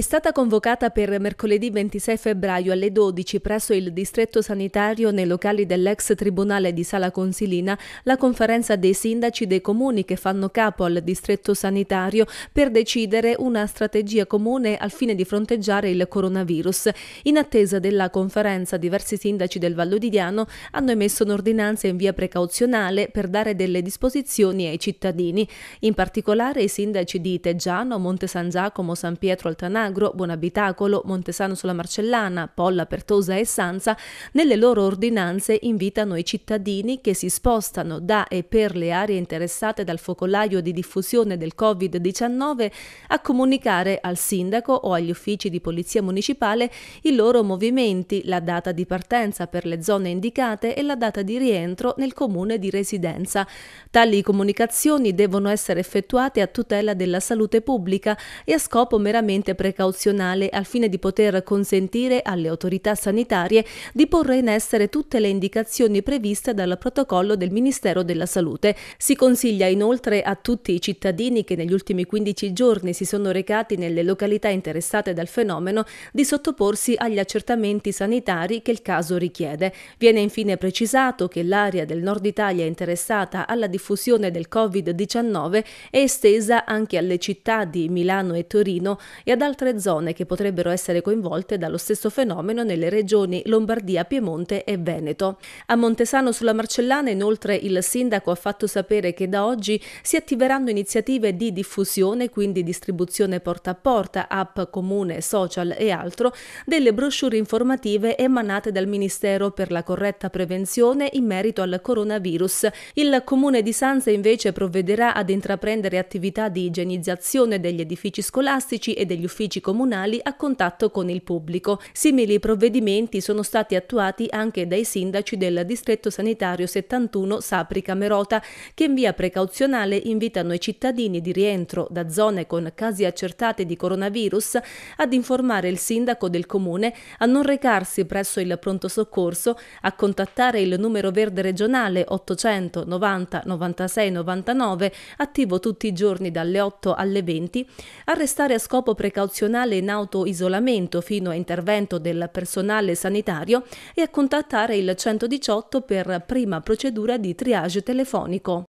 è stata convocata per mercoledì 26 febbraio alle 12 presso il distretto sanitario nei locali dell'ex tribunale di Sala Consilina la conferenza dei sindaci dei comuni che fanno capo al distretto sanitario per decidere una strategia comune al fine di fronteggiare il coronavirus. In attesa della conferenza diversi sindaci del Vallo di Diano hanno emesso un'ordinanza in via precauzionale per dare delle disposizioni ai cittadini. In particolare i sindaci di Teggiano, Monte San Giacomo, San Pietro al Magro, Buonabitacolo, Montesano sulla Marcellana, Polla, Pertosa e Sanza, nelle loro ordinanze invitano i cittadini che si spostano da e per le aree interessate dal focolaio di diffusione del Covid-19 a comunicare al sindaco o agli uffici di polizia municipale i loro movimenti, la data di partenza per le zone indicate e la data di rientro nel comune di residenza. Tali comunicazioni devono essere effettuate a tutela della salute pubblica e a scopo meramente preventivo precauzionale al fine di poter consentire alle autorità sanitarie di porre in essere tutte le indicazioni previste dal protocollo del Ministero della Salute. Si consiglia inoltre a tutti i cittadini che negli ultimi 15 giorni si sono recati nelle località interessate dal fenomeno di sottoporsi agli accertamenti sanitari che il caso richiede. Viene infine precisato che l'area del nord Italia interessata alla diffusione del Covid-19 è estesa anche alle città di Milano e Torino e ad altre altre zone che potrebbero essere coinvolte dallo stesso fenomeno nelle regioni Lombardia, Piemonte e Veneto. A Montesano sulla Marcellana inoltre il sindaco ha fatto sapere che da oggi si attiveranno iniziative di diffusione, quindi distribuzione porta a porta, app comune, social e altro, delle brochure informative emanate dal Ministero per la corretta prevenzione in merito al coronavirus. Il comune di Sanza invece provvederà ad intraprendere attività di igienizzazione degli edifici scolastici e degli uffici uffici comunali a contatto con il pubblico. Simili provvedimenti sono stati attuati anche dai sindaci del distretto sanitario 71 Sapri Camerota, che in via precauzionale invitano i cittadini di rientro da zone con casi accertati di coronavirus ad informare il sindaco del comune a non recarsi presso il pronto soccorso, a contattare il numero verde regionale 800 90 96 99, attivo tutti i giorni dalle 8 alle 20, a restare a scopo precauzionale nazionale in auto-isolamento fino a intervento del personale sanitario e a contattare il 118 per prima procedura di triage telefonico.